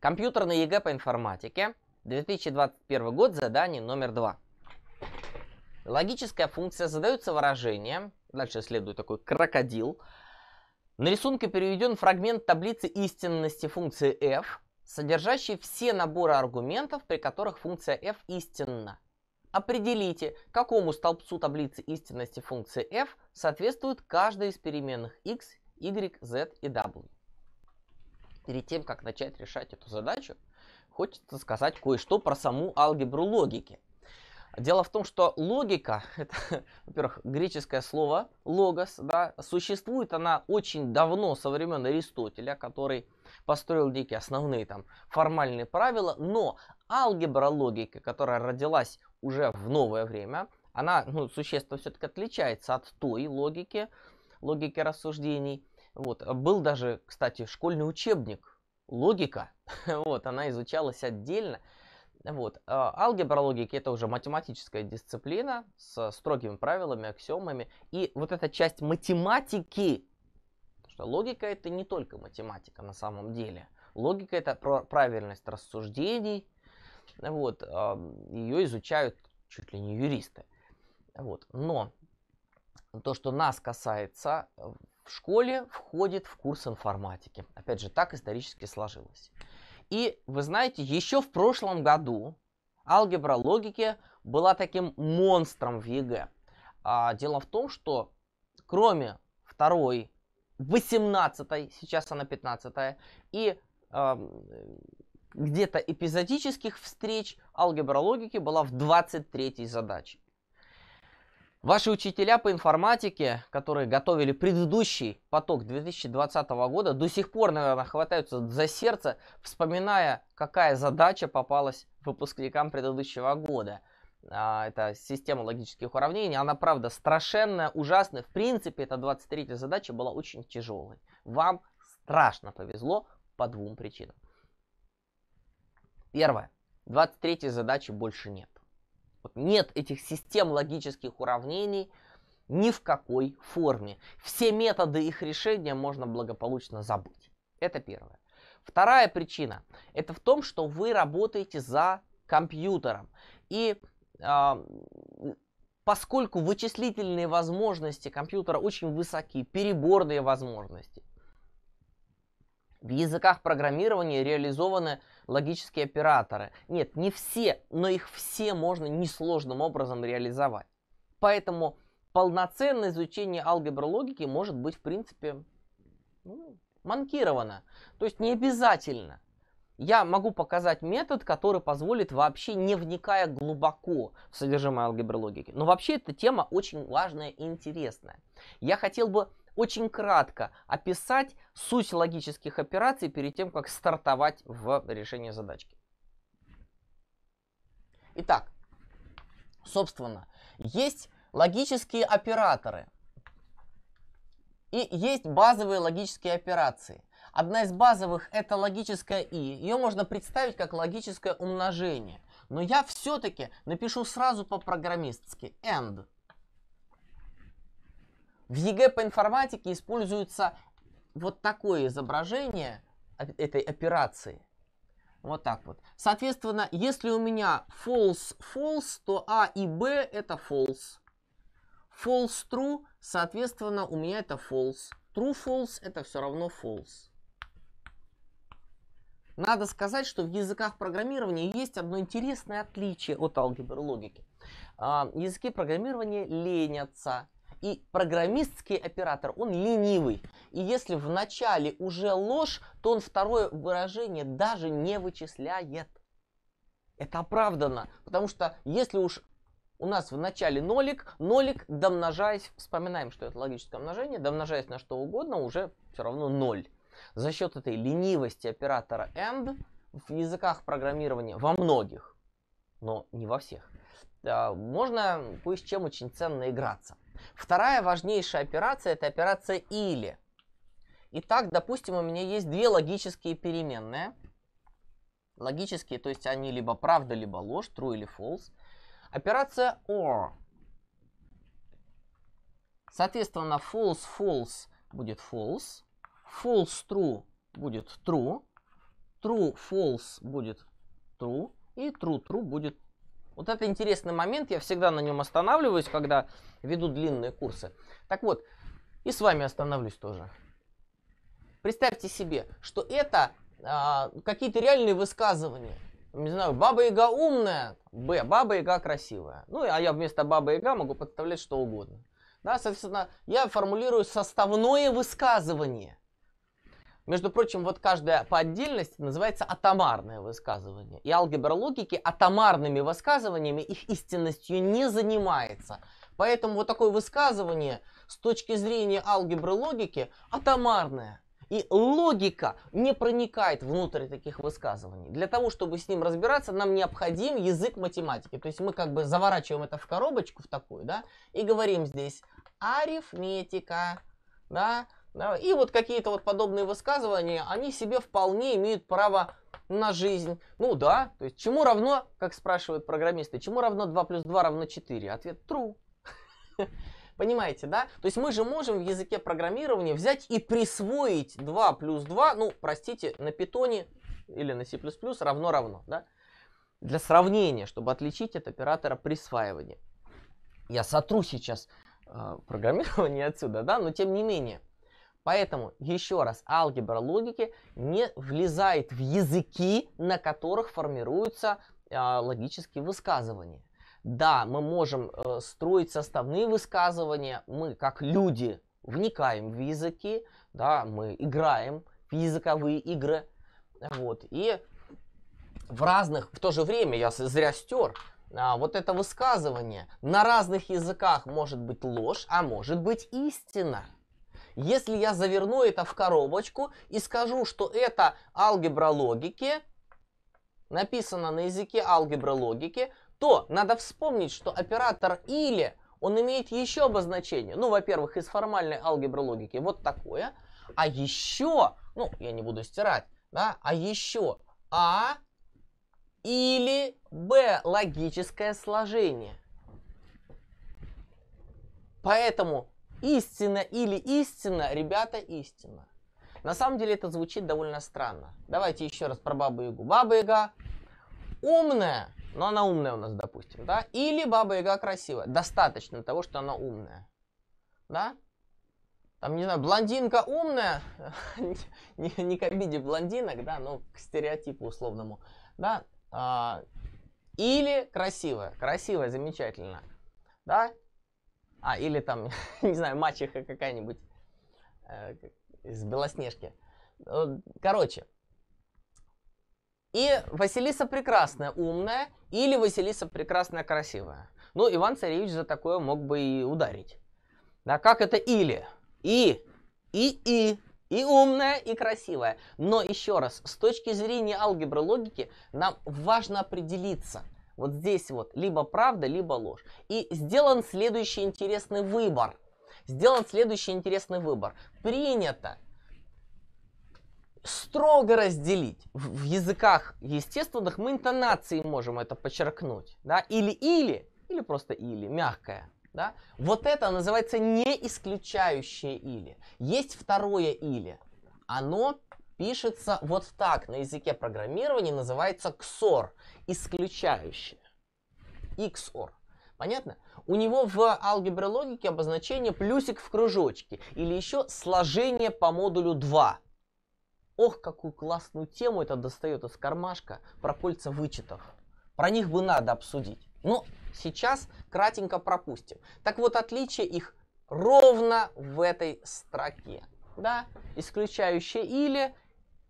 Компьютерный ЕГЭ по информатике. 2021 год, задание номер два. Логическая функция. задается выражения. Дальше следует такой крокодил. На рисунке переведен фрагмент таблицы истинности функции f, содержащий все наборы аргументов, при которых функция f истинна. Определите, какому столбцу таблицы истинности функции f соответствует каждая из переменных x, y, z и w перед тем, как начать решать эту задачу, хочется сказать кое-что про саму алгебру логики. Дело в том, что логика, это, во-первых, греческое слово логос, да, существует она очень давно, со времен Аристотеля, который построил некие основные там формальные правила, но алгебра логики, которая родилась уже в новое время, она ну, существенно все-таки отличается от той логики, логики рассуждений, вот. А был даже, кстати, школьный учебник «Логика». вот, она изучалась отдельно. Вот. А алгебра логики – это уже математическая дисциплина с строгими правилами, аксиомами. И вот эта часть математики, потому что логика – это не только математика на самом деле. Логика – это правильность рассуждений. Вот. А, Ее изучают чуть ли не юристы. Вот. Но то, что нас касается в школе входит в курс информатики. Опять же, так исторически сложилось. И вы знаете, еще в прошлом году алгебра логики была таким монстром в ЕГЭ. А, дело в том, что кроме второй, 18 сейчас она 15 и а, где-то эпизодических встреч алгебра логики была в 23-й задаче. Ваши учителя по информатике, которые готовили предыдущий поток 2020 года, до сих пор, наверное, хватаются за сердце, вспоминая, какая задача попалась выпускникам предыдущего года. А, это система логических уравнений. Она, правда, страшенная, ужасная. В принципе, эта 23-я задача была очень тяжелой. Вам страшно повезло по двум причинам. Первое. 23-й задачи больше нет. Вот нет этих систем логических уравнений ни в какой форме. Все методы их решения можно благополучно забыть. Это первое. Вторая причина – это в том, что вы работаете за компьютером. И э, поскольку вычислительные возможности компьютера очень высоки, переборные возможности, в языках программирования реализованы логические операторы. Нет, не все, но их все можно несложным образом реализовать. Поэтому полноценное изучение алгебры логики может быть, в принципе, ну, манкировано. То есть не обязательно. Я могу показать метод, который позволит вообще не вникая глубоко в содержимое алгебры логики. Но вообще эта тема очень важная и интересная. Я хотел бы очень кратко описать суть логических операций перед тем, как стартовать в решении задачки. Итак, собственно, есть логические операторы и есть базовые логические операции. Одна из базовых это логическое и. Ее можно представить как логическое умножение. Но я все-таки напишу сразу по-программистски. And. В ЕГЭ по информатике используется вот такое изображение этой операции. Вот так вот. Соответственно, если у меня false, false, то А и Б это false. False, true, соответственно, у меня это false. True, false это все равно false. Надо сказать, что в языках программирования есть одно интересное отличие от алгебры логики. А, языки программирования ленятся и программистский оператор, он ленивый. И если в начале уже ложь, то он второе выражение даже не вычисляет. Это оправдано, потому что если уж у нас в начале нолик, нолик, домножаясь, вспоминаем, что это логическое умножение, домножаясь на что угодно, уже все равно ноль. За счет этой ленивости оператора AND в языках программирования во многих, но не во всех, э, можно кое с чем очень ценно играться. Вторая важнейшая операция – это операция «или». Итак, допустим, у меня есть две логические переменные. Логические, то есть они либо правда, либо ложь, true или false. Операция or. Соответственно, false, false будет false. False, true будет true. True, false будет true. И true, true будет вот это интересный момент, я всегда на нем останавливаюсь, когда веду длинные курсы. Так вот, и с вами остановлюсь тоже. Представьте себе, что это а, какие-то реальные высказывания. Не знаю, баба Яга умная, б, баба Яга красивая. Ну, а я вместо баба Яга могу подставлять что угодно. Да, соответственно, я формулирую составное высказывание. Между прочим, вот каждая по отдельности называется атомарное высказывание. И алгебра логики атомарными высказываниями их истинностью не занимается. Поэтому вот такое высказывание с точки зрения алгебры логики атомарное. И логика не проникает внутрь таких высказываний. Для того, чтобы с ним разбираться, нам необходим язык математики. То есть мы как бы заворачиваем это в коробочку в такую, да, и говорим здесь арифметика, да, и вот какие-то вот подобные высказывания, они себе вполне имеют право на жизнь. Ну да, то есть чему равно, как спрашивают программисты, чему равно 2 плюс 2 равно 4? Ответ true. Понимаете, да? То есть мы же можем в языке программирования взять и присвоить 2 плюс 2, ну, простите, на питоне или на C++ равно-равно, да? Для сравнения, чтобы отличить от оператора присваивания. Я сотру сейчас э, программирование отсюда, да, но тем не менее. Поэтому, еще раз, алгебра логики не влезает в языки, на которых формируются э, логические высказывания. Да, мы можем э, строить составные высказывания, мы как люди вникаем в языки, да, мы играем в языковые игры, вот, и в разных, в то же время, я зря стер, а, вот это высказывание на разных языках может быть ложь, а может быть истина. Если я заверну это в коробочку и скажу, что это алгебра логики, написано на языке алгебра логики, то надо вспомнить, что оператор «или» он имеет еще обозначение. Ну, во-первых, из формальной алгебра логики вот такое. А еще, ну, я не буду стирать, да, а еще А или Б логическое сложение. Поэтому Истина или истина, ребята, истина. На самом деле это звучит довольно странно. Давайте еще раз про Бабу-Ягу. Баба-Яга умная, но она умная у нас, допустим, да? Или Баба-Яга красивая. Достаточно того, что она умная. Да? Там, не знаю, блондинка умная, не, не к обиде блондинок, да, но к стереотипу условному, да, а, или красивая, красивая, замечательно, да, а, или там, не знаю, мачеха какая-нибудь э, из Белоснежки. Э, короче. И Василиса Прекрасная умная, или Василиса Прекрасная красивая. Ну, Иван Царевич за такое мог бы и ударить. Да, как это или? И, и, и, и умная, и красивая. Но еще раз, с точки зрения алгебры логики, нам важно определиться – вот здесь вот либо правда, либо ложь. И сделан следующий интересный выбор. Сделан следующий интересный выбор. Принято строго разделить. В, в языках естественных мы интонации можем это подчеркнуть. Да? Или-или, или просто или, мягкое. Да? Вот это называется не исключающее или. Есть второе или. Оно пишется вот так на языке программирования, называется XOR, исключающее. XOR. Понятно? У него в алгебре логики обозначение плюсик в кружочке или еще сложение по модулю 2. Ох, какую классную тему это достает из кармашка про кольца вычетов. Про них бы надо обсудить. Но сейчас кратенько пропустим. Так вот, отличие их ровно в этой строке. Да, исключающее или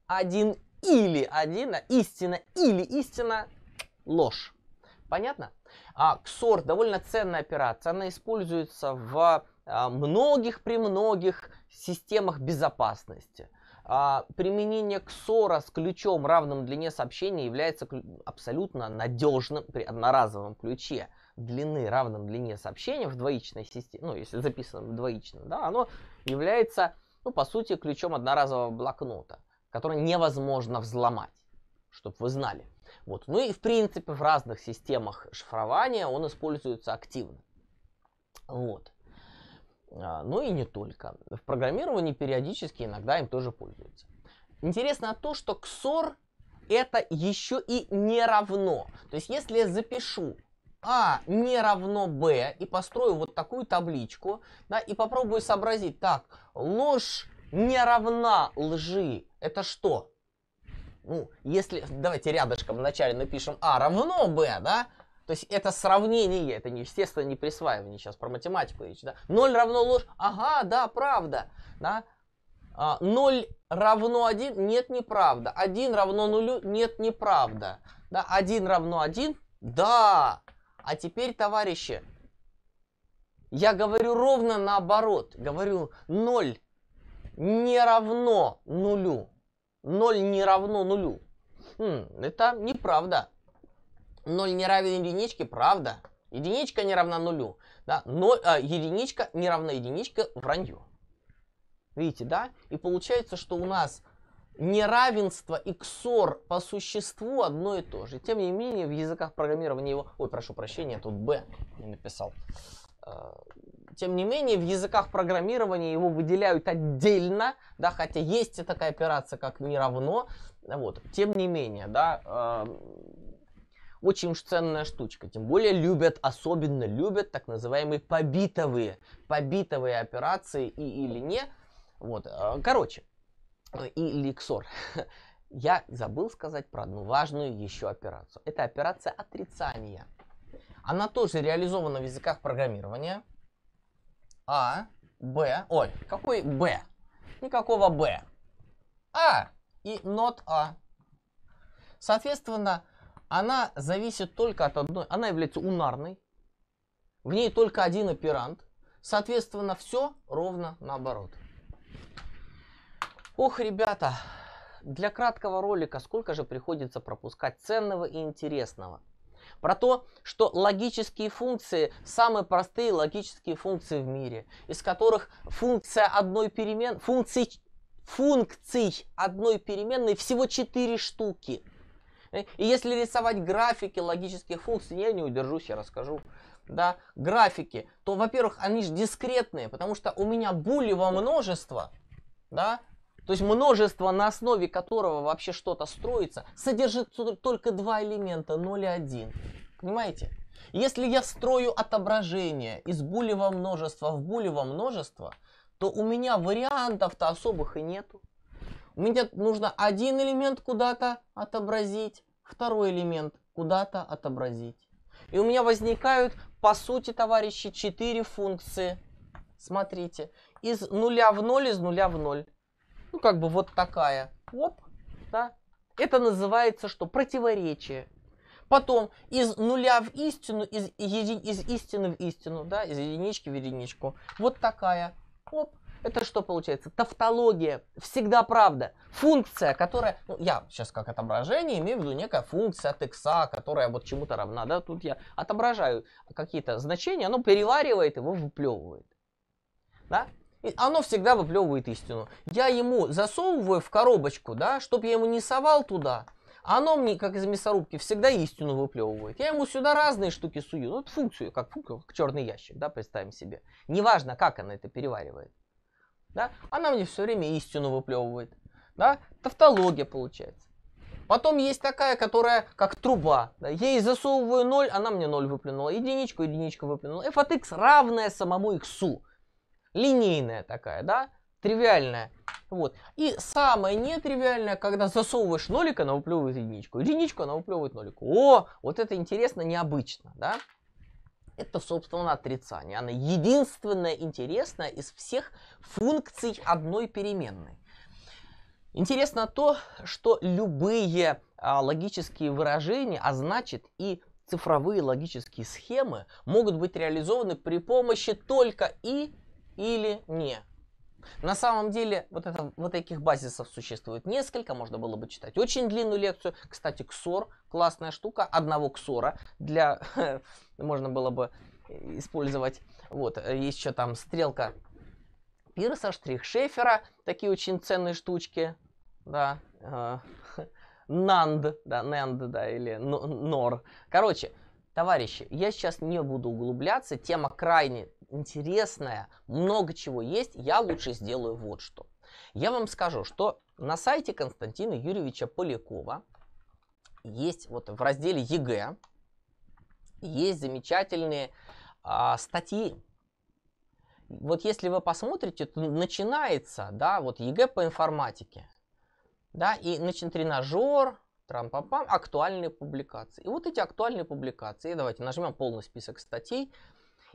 один или один, а истина или истина ложь. Понятно? А ксор довольно ценная операция. Она используется в а, многих при многих системах безопасности. А, применение XOR с ключом равным длине сообщения является абсолютно надежным при одноразовом ключе длины равном длине сообщения в двоичной системе, ну, если записано в двоичном, да, оно является, ну, по сути, ключом одноразового блокнота который невозможно взломать, чтобы вы знали. Вот. Ну и в принципе в разных системах шифрования он используется активно. Вот. А, ну и не только. В программировании периодически иногда им тоже пользуются. Интересно то, что XOR это еще и не равно. То есть если я запишу А не равно Б и построю вот такую табличку, да, и попробую сообразить, так, ложь не равна лжи, это что? Ну, если, давайте рядышком вначале напишем А равно Б, да? То есть это сравнение, это, не, естественно, не присваивание, сейчас про математику речь, да? 0 равно ложь, ага, да, правда, да? 0 а, равно 1, нет, неправда. 1 равно 0, нет, неправда. Да, 1 равно 1, да. А теперь, товарищи, я говорю ровно наоборот. Говорю 0 не равно нулю. ноль не равно нулю. Хм, это неправда. ноль не равен единичке, правда. Единичка не равна нулю. Да? Но, э, единичка не равна единичке, вранье. Видите, да? И получается, что у нас неравенство и XOR по существу одно и то же. Тем не менее, в языках программирования его... Ой, прошу прощения, тут B не написал. А, тем не менее, в языках программирования его выделяют отдельно, да, хотя есть и такая операция, как не равно. Вот. Тем не менее, да, э, очень уж ценная штучка. Тем более любят, особенно любят так называемые побитовые, побитовые операции и или не. Вот, э, короче, и ликсор. Я забыл сказать про одну важную еще операцию. Это операция отрицания. Она тоже реализована в языках программирования. А, Б. Ой, какой Б? Никакого Б. А и нот А. Соответственно, она зависит только от одной. Она является унарной. В ней только один оперант. Соответственно, все ровно наоборот. Ох, ребята, для краткого ролика сколько же приходится пропускать ценного и интересного. Про то, что логические функции самые простые логические функции в мире, из которых функция одной перемен, функции, функций одной переменной всего 4 штуки. Э, и если рисовать графики логических функций, я не удержусь, я расскажу. Да, графики, то, во-первых, они же дискретные, потому что у меня булево множество, да, то есть множество, на основе которого вообще что-то строится, содержит только два элемента 0 и 1. Понимаете? Если я строю отображение из булева множества в булево множество, то у меня вариантов-то особых и нету. Мне нужно один элемент куда-то отобразить, второй элемент куда-то отобразить. И у меня возникают, по сути, товарищи, четыре функции. Смотрите, из нуля в ноль, из нуля в ноль ну, как бы вот такая, оп, да, это называется что? Противоречие. Потом из нуля в истину, из, еди, из истины в истину, да, из единички в единичку. Вот такая. Оп. Это что получается? Тавтология. Всегда правда. Функция, которая... Ну, я сейчас как отображение имею в виду некая функция от x, которая вот чему-то равна. Да? Тут я отображаю какие-то значения, оно переваривает его, выплевывает. Да? Оно всегда выплевывает истину. Я ему засовываю в коробочку, да, чтобы я ему не совал туда. А оно мне, как из мясорубки, всегда истину выплевывает. Я ему сюда разные штуки сую. Ну, функцию, как как черный ящик, да, представим себе. Неважно, как она это переваривает. Да? Она мне все время истину выплевывает. Да? Тавтология получается. Потом есть такая, которая как труба. Да? Я ей засовываю 0, она мне 0 выплюнула. Единичку, единичку выплюнула. f от x равная самому x линейная такая, да, тривиальная. Вот. И самое нетривиальное, когда засовываешь нолик, она выплевывает единичку. Единичку, она выплевывает нолик. О, вот это интересно, необычно, да? Это, собственно, отрицание. Она единственная интересная из всех функций одной переменной. Интересно то, что любые а, логические выражения, а значит и цифровые логические схемы, могут быть реализованы при помощи только и или не. На самом деле, вот, это, вот таких базисов существует несколько, можно было бы читать очень длинную лекцию. Кстати, ксор, классная штука, одного ксора для, можно было бы использовать, вот, есть еще там стрелка Пирса, штрих Шефера, такие очень ценные штучки, да, э, Нанд, да, Нанд, да, или Нор. Короче, товарищи, я сейчас не буду углубляться, тема крайне интересное, много чего есть, я лучше сделаю вот что. Я вам скажу, что на сайте Константина Юрьевича Полякова есть вот в разделе ЕГЭ есть замечательные а, статьи. Вот если вы посмотрите, то начинается, да, вот ЕГЭ по информатике, да, и начин тренажер, трам пам актуальные публикации. И вот эти актуальные публикации, давайте нажмем полный список статей,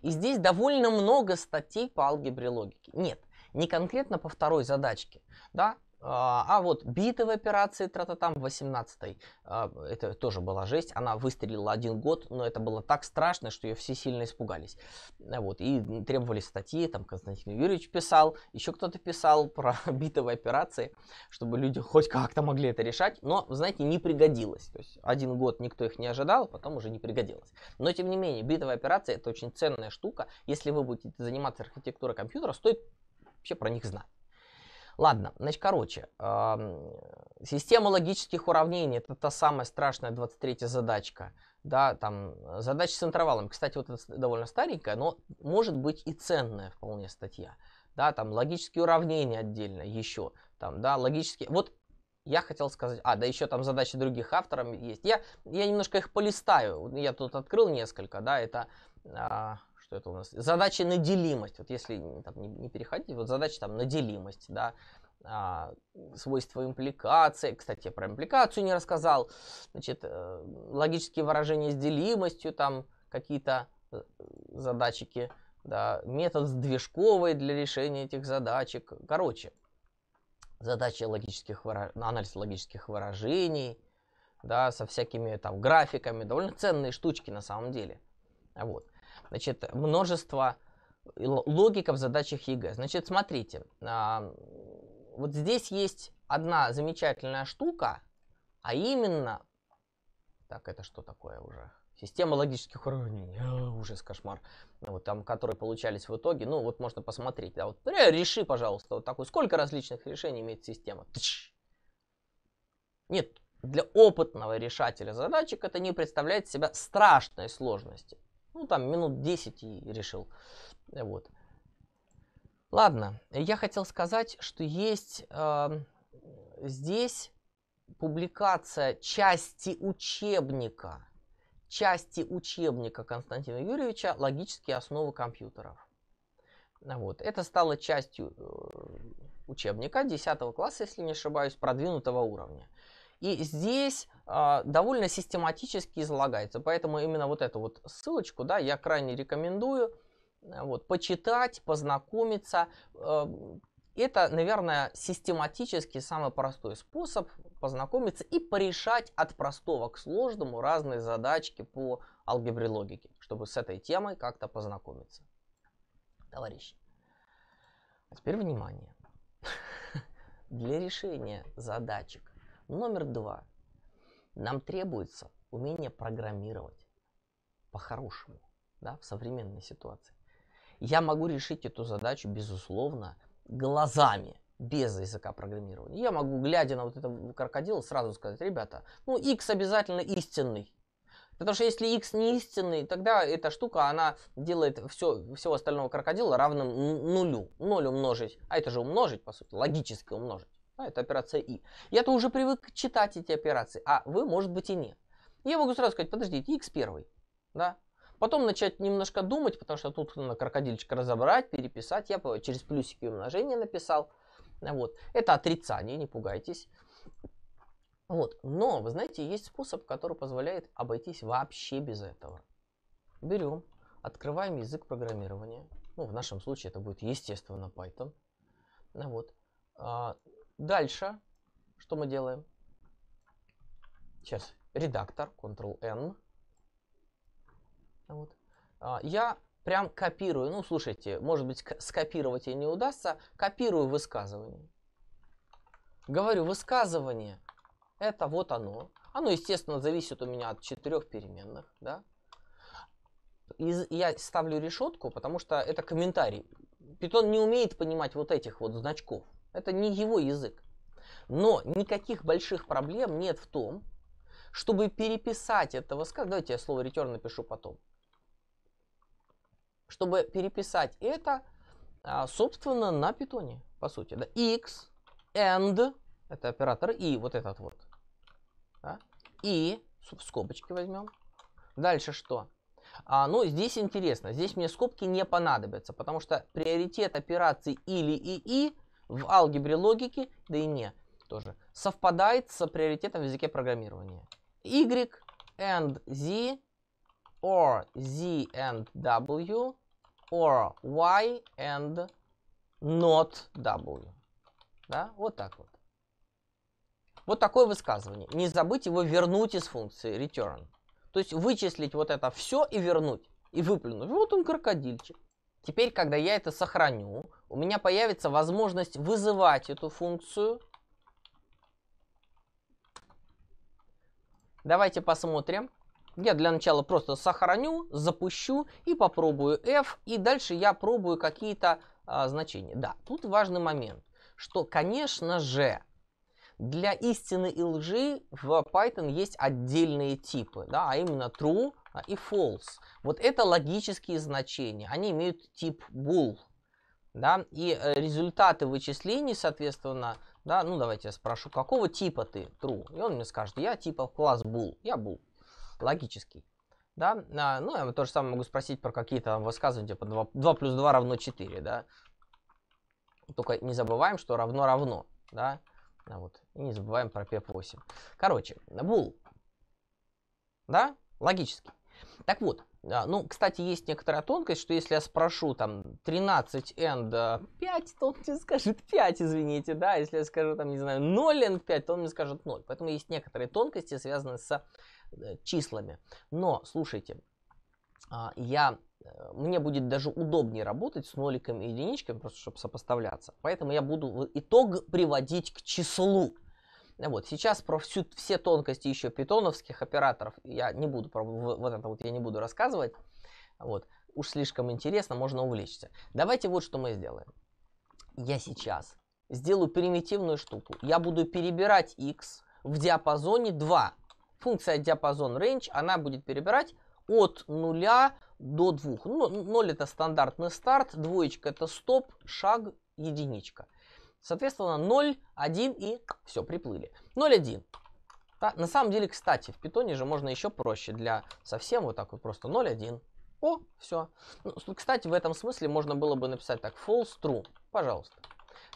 и здесь довольно много статей по алгебре логики. Нет, не конкретно по второй задачке, да, а, а вот биты в операции Трататам 18 а, это тоже была жесть. Она выстрелила один год, но это было так страшно, что ее все сильно испугались. Э, вот, и требовали статьи, там Константин Юрьевич писал, еще кто-то писал про битовые операции, чтобы люди хоть как-то могли это решать, но, знаете, не пригодилось. То есть один год никто их не ожидал, потом уже не пригодилось. Но, тем не менее, битовая операция это очень ценная штука. Если вы будете заниматься архитектурой компьютера, стоит вообще про них знать. Ладно, значит, короче, система логических уравнений – это та самая страшная 23-я задачка. Да, там э, задача с интервалом. Кстати, вот это довольно старенькая, но может быть и ценная вполне статья. Да, там логические уравнения отдельно еще. Там, да, логические. Вот я хотел сказать, а, да еще там задачи других авторов есть. Я, я немножко их полистаю. Я тут открыл несколько, да, это... А, что это у нас? Задачи на делимость. Вот если там, не, не переходить, вот задача там на делимость, да, а, свойства импликации. Кстати, я про импликацию не рассказал. Значит, э, логические выражения с делимостью, там какие-то э, задачики, да, метод движковый для решения этих задачек. Короче, задача логических выраж... анализ логических выражений, да, со всякими там графиками, довольно ценные штучки на самом деле. Вот. Значит, множество э, логиков в задачах ЕГЭ. Значит, смотрите, а, вот здесь есть одна замечательная штука, а именно... Так, это что такое уже? Система логических уровней. О, а, ужас, кошмар. Вот там, которые получались в итоге. Ну, вот можно посмотреть. Да, вот реши, пожалуйста, вот такой. Сколько различных решений имеет система? Тш! Нет, для опытного решателя задачек это не представляет себя страшной сложности. Ну, там минут 10 и решил. Вот. Ладно, я хотел сказать, что есть э, здесь публикация части учебника, части учебника Константина Юрьевича «Логические основы компьютеров». Вот. Это стало частью э, учебника 10 класса, если не ошибаюсь, продвинутого уровня. И здесь а, довольно систематически излагается. Поэтому именно вот эту вот ссылочку да, я крайне рекомендую э, вот, почитать, познакомиться. Э, это, наверное, систематически самый простой способ познакомиться и порешать от простого к сложному разные задачки по алгебре логики, чтобы с этой темой как-то познакомиться. Товарищи, а теперь внимание. Для решения задачек Номер два. Нам требуется умение программировать по-хорошему да, в современной ситуации. Я могу решить эту задачу, безусловно, глазами, без языка программирования. Я могу, глядя на вот этого крокодила, сразу сказать, ребята, ну, X обязательно истинный. Потому что если X не истинный, тогда эта штука, она делает все, всего остального крокодила равным нулю. Ноль умножить, а это же умножить, по сути, логически умножить. Да, это операция И. Я-то уже привык читать эти операции, а вы, может быть, и нет. Я могу сразу сказать, подождите, x1, да? Потом начать немножко думать, потому что тут надо крокодильчик разобрать, переписать. Я через плюсики и умножение написал. Вот. Это отрицание, не пугайтесь. Вот. Но, вы знаете, есть способ, который позволяет обойтись вообще без этого. Берем, открываем язык программирования. Ну, в нашем случае это будет, естественно, Python. Ну вот. А, Дальше что мы делаем? Сейчас, редактор, Ctrl-N. Вот. А, я прям копирую, ну, слушайте, может быть, скопировать и не удастся, копирую высказывание. Говорю, высказывание, это вот оно. Оно, естественно, зависит у меня от четырех переменных, да. И я ставлю решетку, потому что это комментарий. Питон не умеет понимать вот этих вот значков. Это не его язык. Но никаких больших проблем нет в том, чтобы переписать это высказывание. Давайте я слово return напишу потом. Чтобы переписать это, а, собственно, на питоне, по сути. Да? X, and, это оператор и, вот этот вот. Да? И, в скобочки возьмем. Дальше что? А, ну, здесь интересно. Здесь мне скобки не понадобятся, потому что приоритет операции или и и в алгебре логики, да и не тоже, совпадает с приоритетом в языке программирования. Y and Z or Z and W or Y and not W. Да? Вот так вот. Вот такое высказывание. Не забыть его вернуть из функции return. То есть вычислить вот это все и вернуть. И выплюнуть. Вот он крокодильчик. Теперь, когда я это сохраню, у меня появится возможность вызывать эту функцию. Давайте посмотрим. Я для начала просто сохраню, запущу и попробую f. И дальше я пробую какие-то а, значения. Да, тут важный момент, что, конечно же, для истины и лжи в Python есть отдельные типы, да, а именно true а, и false. Вот это логические значения, они имеют тип bool да, и э, результаты вычислений, соответственно, да, ну давайте я спрошу, какого типа ты true, и он мне скажет, я типа класс был я был логический. Да? А, ну, я то же самое могу спросить про какие-то высказывания, типа 2, 2 плюс 2 равно 4, да. Только не забываем, что равно-равно, да. А вот, и не забываем про PEP8. Короче, был да, логический Так вот, ну, кстати, есть некоторая тонкость, что если я спрошу там 13 and 5, э, то он мне скажет 5, извините, да, если я скажу там, не знаю, 0 and 5, то он мне скажет 0. Поэтому есть некоторые тонкости, связанные с э, числами. Но, слушайте, а, я, э, мне будет даже удобнее работать с ноликами и единичками, просто чтобы сопоставляться. Поэтому я буду итог приводить к числу. Вот, сейчас про всю, все тонкости еще питоновских операторов я не буду, про, вот это вот я не буду рассказывать. Вот, уж слишком интересно, можно увлечься. Давайте вот что мы сделаем. Я сейчас сделаю примитивную штуку. Я буду перебирать x в диапазоне 2. Функция диапазон range, она будет перебирать от 0 до 2. Ну, 0 это стандартный старт, двоечка это стоп, шаг, единичка. Соответственно, 0, 1 и все, приплыли. 0, 1. Да? На самом деле, кстати, в питоне же можно еще проще. Для совсем вот так вот просто 0, 1. О, все. Ну, кстати, в этом смысле можно было бы написать так. False true. Пожалуйста.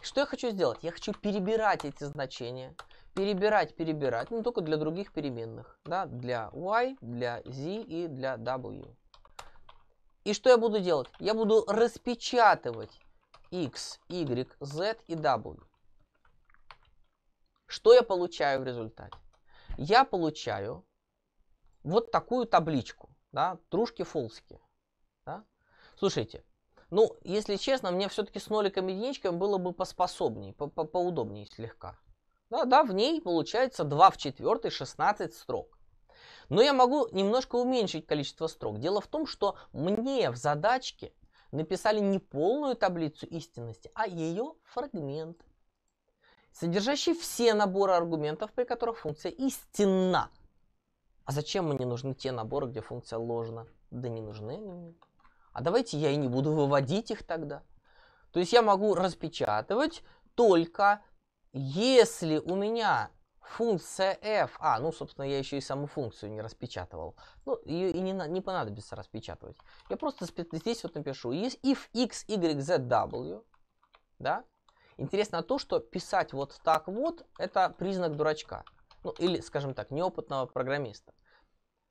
Что я хочу сделать? Я хочу перебирать эти значения. Перебирать, перебирать. Ну, только для других переменных. Да? Для y, для z и для w. И что я буду делать? Я буду распечатывать X, Y, Z и W. Что я получаю в результате? Я получаю вот такую табличку, да, трушки-фолски. Да? Слушайте, ну, если честно, мне все-таки с ноликами единичками было бы поспособнее, по -по поудобнее слегка. Да, да, в ней получается 2 в 4, 16 строк. Но я могу немножко уменьшить количество строк. Дело в том, что мне в задачке написали не полную таблицу истинности, а ее фрагмент, содержащий все наборы аргументов, при которых функция истинна. А зачем мне нужны те наборы, где функция ложна? Да не нужны они мне. А давайте я и не буду выводить их тогда. То есть я могу распечатывать только если у меня Функция f. А, ну, собственно, я еще и саму функцию не распечатывал. Ну, ее и не, не понадобится распечатывать. Я просто здесь вот напишу. If x, y, z, w. Да? Интересно а то, что писать вот так вот, это признак дурачка. Ну, или, скажем так, неопытного программиста.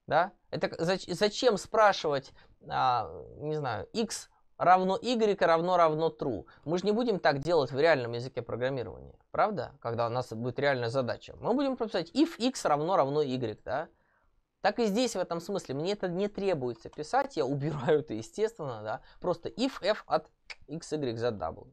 Да? Это зачем спрашивать, а, не знаю, x равно y равно равно true. Мы же не будем так делать в реальном языке программирования, правда? Когда у нас будет реальная задача. Мы будем писать if x равно равно y, да? Так и здесь в этом смысле. Мне это не требуется писать, я убираю это, естественно, да? Просто if f от x, y за w.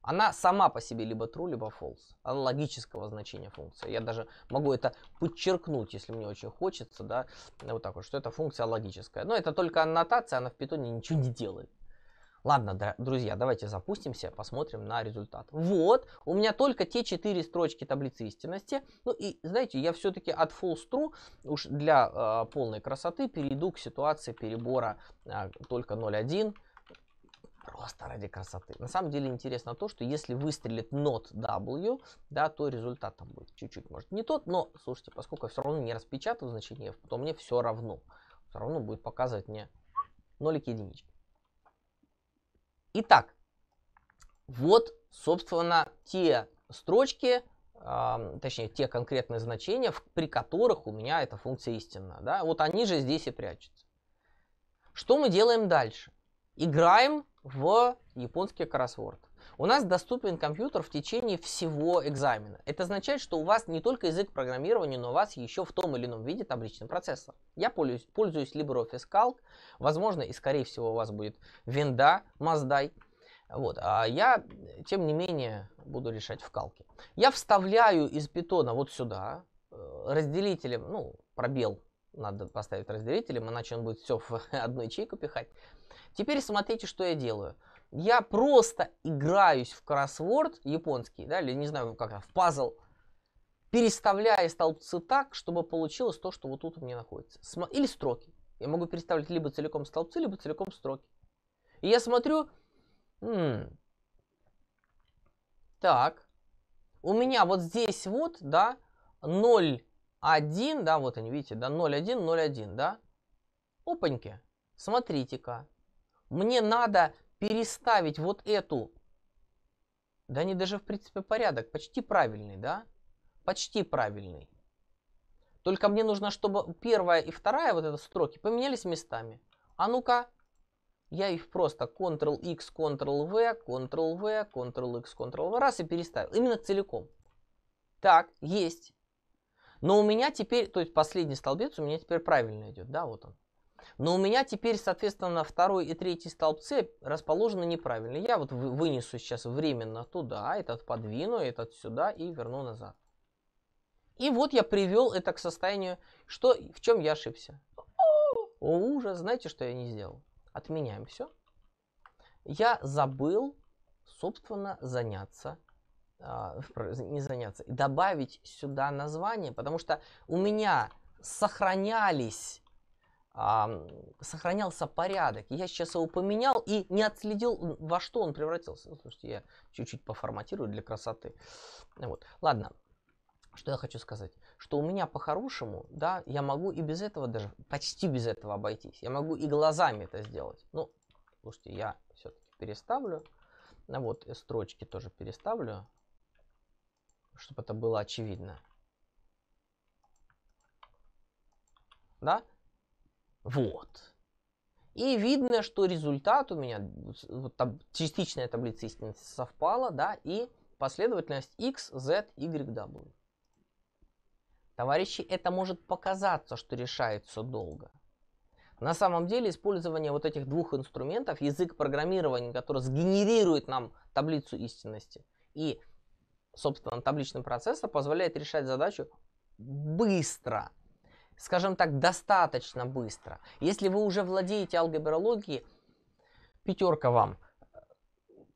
Она сама по себе либо true, либо false. Она логического значения функция. Я даже могу это подчеркнуть, если мне очень хочется, да, вот так вот, что это функция логическая. Но это только аннотация, она в питоне ничего не делает. Ладно, да, друзья, давайте запустимся, посмотрим на результат. Вот, у меня только те четыре строчки таблицы истинности. Ну и, знаете, я все-таки от false true, уж для э, полной красоты, перейду к ситуации перебора э, только 0.1. Просто ради красоты. На самом деле интересно то, что если выстрелит not W, да, то результат там будет чуть-чуть, может, не тот, но, слушайте, поскольку я все равно не распечатываю значение F, то мне все равно. Все равно будет показывать мне нолики единички. Итак, вот, собственно, те строчки, точнее, те конкретные значения, при которых у меня эта функция истинна. Да? Вот они же здесь и прячутся. Что мы делаем дальше? Играем в японский кроссворд. У нас доступен компьютер в течение всего экзамена. Это означает, что у вас не только язык программирования, но у вас еще в том или ином виде табличный процессор. Я пользуюсь, пользуюсь LibreOffice Calc, возможно и скорее всего у вас будет винда, маздай. Вот. А я, тем не менее, буду решать в калке. Я вставляю из питона вот сюда э, разделителем, ну, пробел надо поставить разделителем, иначе он будет все в одну ячейку пихать. Теперь смотрите, что я делаю. Я просто играюсь в кроссворд японский, да, или не знаю, как в пазл, переставляя столбцы так, чтобы получилось то, что вот тут у меня находится. или строки. Я могу переставлять либо целиком столбцы, либо целиком строки. И я смотрю, м-м, так, у меня вот здесь вот, да, 0, 1, да, вот они, видите, да, 0, 1, 0, 1, да. Опаньки, смотрите-ка. Мне надо переставить вот эту, да не даже в принципе порядок, почти правильный, да? Почти правильный. Только мне нужно, чтобы первая и вторая вот эта строки поменялись местами. А ну-ка, я их просто Ctrl-X, Ctrl-V, Ctrl-V, Ctrl-X, Ctrl-V, раз и переставил. Именно целиком. Так, есть. Но у меня теперь, то есть последний столбец у меня теперь правильно идет, да, вот он. Но у меня теперь, соответственно, второй и третий столбцы расположены неправильно. Я вот вынесу сейчас временно туда, этот подвину, этот сюда и верну назад. И вот я привел это к состоянию, что, в чем я ошибся. О, ужас, знаете, что я не сделал? Отменяем все. Я забыл, собственно, заняться а, не заняться, добавить сюда название, потому что у меня сохранялись сохранялся порядок. Я сейчас его поменял и не отследил, во что он превратился. Ну, слушайте, я чуть-чуть поформатирую для красоты. Вот. Ладно, что я хочу сказать? Что у меня по-хорошему, да, я могу и без этого даже, почти без этого обойтись. Я могу и глазами это сделать. Ну, слушайте, я все-таки переставлю. вот э, строчки тоже переставлю, чтобы это было очевидно. Да? Вот. И видно, что результат у меня, вот, там, частичная таблица истинности совпала, да, и последовательность x, z, y, w. Товарищи, это может показаться, что решается долго. На самом деле использование вот этих двух инструментов, язык программирования, который сгенерирует нам таблицу истинности, и, собственно, табличный процессор позволяет решать задачу быстро, скажем так, достаточно быстро. Если вы уже владеете алгебрологией, пятерка вам.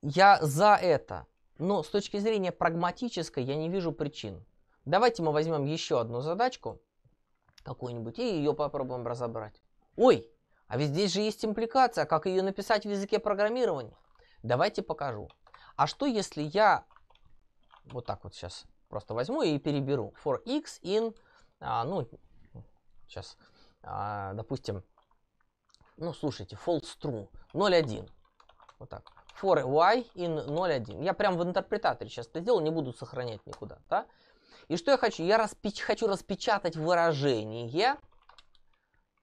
Я за это. Но с точки зрения прагматической я не вижу причин. Давайте мы возьмем еще одну задачку какую-нибудь и ее попробуем разобрать. Ой, а ведь здесь же есть импликация, как ее написать в языке программирования. Давайте покажу. А что если я вот так вот сейчас просто возьму и переберу for x in, а, ну, Сейчас, а, допустим, ну, слушайте, fold string 0.1. Вот так. For y in 0.1. Я прям в интерпретаторе сейчас это сделал, не буду сохранять никуда, да? И что я хочу? Я распеч... хочу распечатать выражение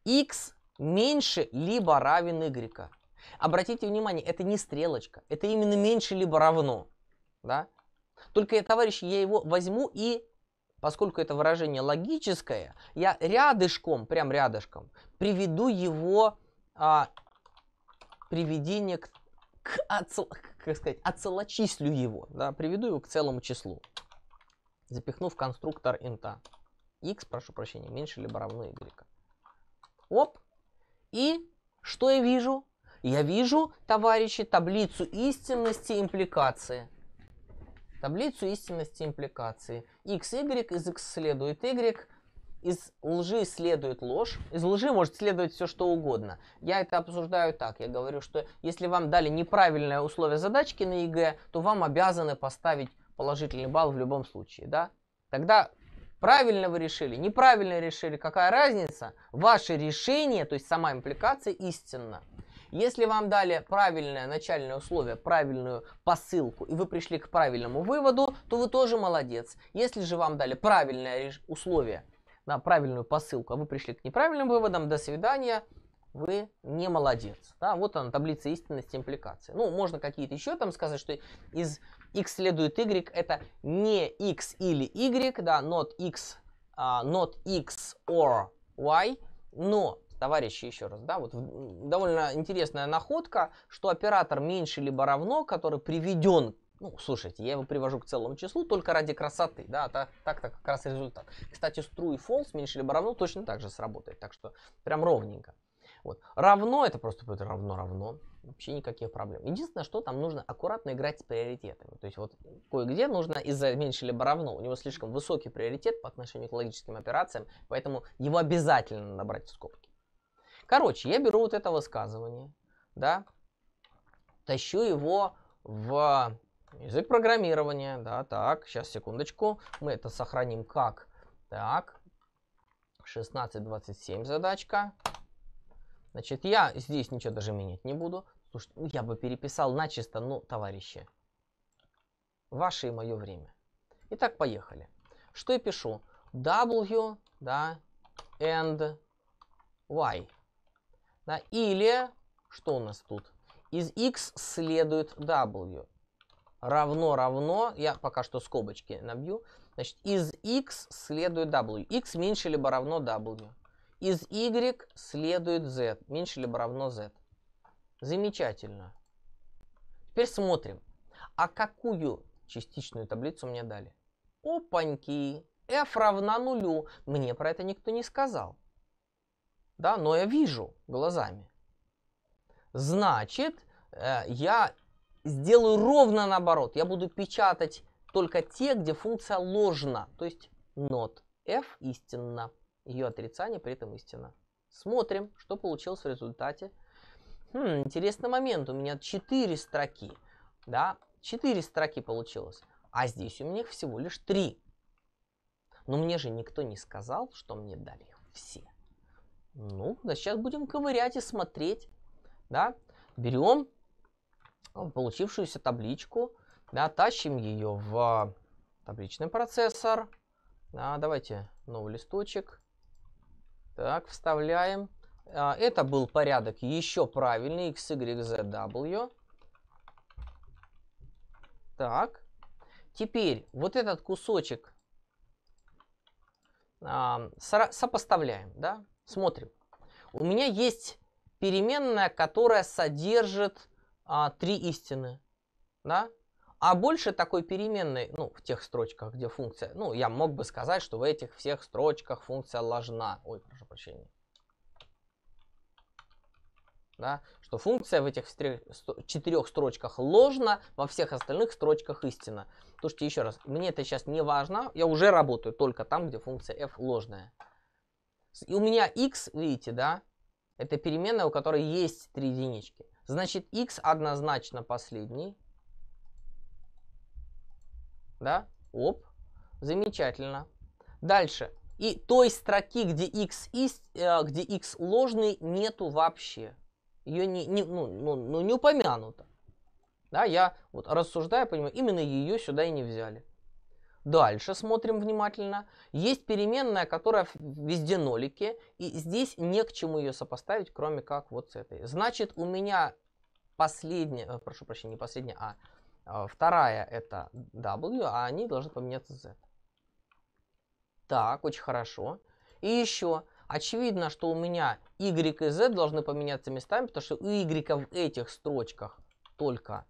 x меньше либо равен y. Обратите внимание, это не стрелочка, это именно меньше либо равно, да? Только, э, товарищи, я его возьму и Поскольку это выражение логическое, я рядышком, прям рядышком, приведу его а, приведение к, к, отцел, как сказать, отцелочислю его, да, приведу его к целому числу, запихнув конструктор инта. x, прошу прощения, меньше либо равно y. Оп. И что я вижу? Я вижу, товарищи, таблицу истинности импликации таблицу истинности импликации. x, y, из x следует y, из лжи следует ложь, из лжи может следовать все что угодно. Я это обсуждаю так, я говорю, что если вам дали неправильное условие задачки на ЕГЭ, то вам обязаны поставить положительный балл в любом случае, да? Тогда правильно вы решили, неправильно решили, какая разница? Ваше решение, то есть сама импликация истинна. Если вам дали правильное начальное условие, правильную посылку, и вы пришли к правильному выводу, то вы тоже молодец. Если же вам дали правильное условие на правильную посылку, а вы пришли к неправильным выводам, до свидания, вы не молодец. Да, вот она, таблица истинности импликации. Ну, можно какие-то еще там сказать, что из x следует y, это не x или y, да, not x, uh, not x or y, но товарищи, еще раз, да, вот довольно интересная находка, что оператор меньше либо равно, который приведен ну, слушайте, я его привожу к целому числу только ради красоты, да, так, так-то как раз результат. Кстати, true фолс меньше либо равно точно так же сработает, так что прям ровненько. Вот. Равно это просто будет равно-равно. Вообще никаких проблем. Единственное, что там нужно аккуратно играть с приоритетами. То есть вот кое-где нужно из-за меньше либо равно. У него слишком высокий приоритет по отношению к логическим операциям, поэтому его обязательно набрать в скобки. Короче, я беру вот это высказывание, да, тащу его в язык программирования, да, так, сейчас, секундочку, мы это сохраним как, так, 16.27 задачка, значит, я здесь ничего даже менять не буду, слушай, ну, я бы переписал начисто, ну, товарищи, ваше и мое время. Итак, поехали. Что я пишу? W, да, and y. Да? Или, что у нас тут? Из x следует w. Равно, равно, я пока что скобочки набью. Значит, из x следует w. x меньше либо равно w. Из y следует z, меньше либо равно z. Замечательно. Теперь смотрим, а какую частичную таблицу мне дали? Опаньки, f равна нулю. Мне про это никто не сказал да, но я вижу глазами. Значит, э, я сделаю ровно наоборот. Я буду печатать только те, где функция ложна, то есть not f истинно. Ее отрицание при этом истинно. Смотрим, что получилось в результате. Хм, интересный момент. У меня 4 строки. Да, 4 строки получилось. А здесь у меня их всего лишь 3. Но мне же никто не сказал, что мне дали их все. Ну, да сейчас будем ковырять и смотреть. Да? Берем э, получившуюся табличку, да, тащим ее в табличный процессор. Да, давайте новый листочек. Так, вставляем. А, это был порядок еще правильный, x, y, z, w. Так, теперь вот этот кусочек а, сопоставляем, да, Смотрим. У меня есть переменная, которая содержит а, три истины. Да? А больше такой переменной, ну, в тех строчках, где функция, ну, я мог бы сказать, что в этих всех строчках функция ложна. Ой, прошу прощения. Да? Что функция в этих четырех строчках ложна, во всех остальных строчках истина. Слушайте, еще раз, мне это сейчас не важно, я уже работаю только там, где функция f ложная. И у меня x, видите, да, это переменная, у которой есть три единички. Значит, x однозначно последний. Да? Оп. Замечательно. Дальше. И той строки, где x, ист, э, где x ложный, нету вообще. Ее не, не, ну, ну, ну, не упомянуто. Да, я вот рассуждаю, понимаю, именно ее сюда и не взяли. Дальше смотрим внимательно. Есть переменная, которая везде нолики, и здесь не к чему ее сопоставить, кроме как вот с этой. Значит, у меня последняя, э, прошу прощения, не последняя, а, а вторая это W, а они должны поменяться Z. Так, очень хорошо. И еще, очевидно, что у меня Y и Z должны поменяться местами, потому что у Y в этих строчках только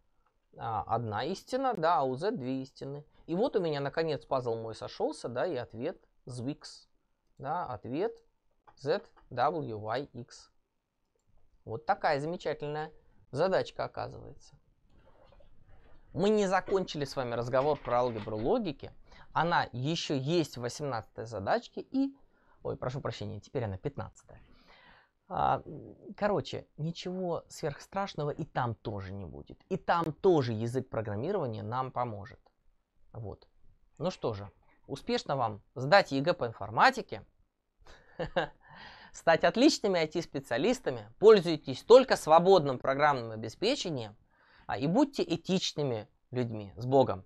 а, одна истина, да, а у Z две истины. И вот у меня, наконец, пазл мой сошелся, да, и ответ Zwix. Да, ответ ZWYX. Вот такая замечательная задачка оказывается. Мы не закончили с вами разговор про алгебру логики. Она еще есть в 18 задачке и... Ой, прошу прощения, теперь она 15 -я. А, короче, ничего сверхстрашного и там тоже не будет. И там тоже язык программирования нам поможет. Вот. Ну что же, успешно вам сдать ЕГЭ по информатике, стать отличными IT-специалистами, пользуйтесь только свободным программным обеспечением а и будьте этичными людьми. С Богом!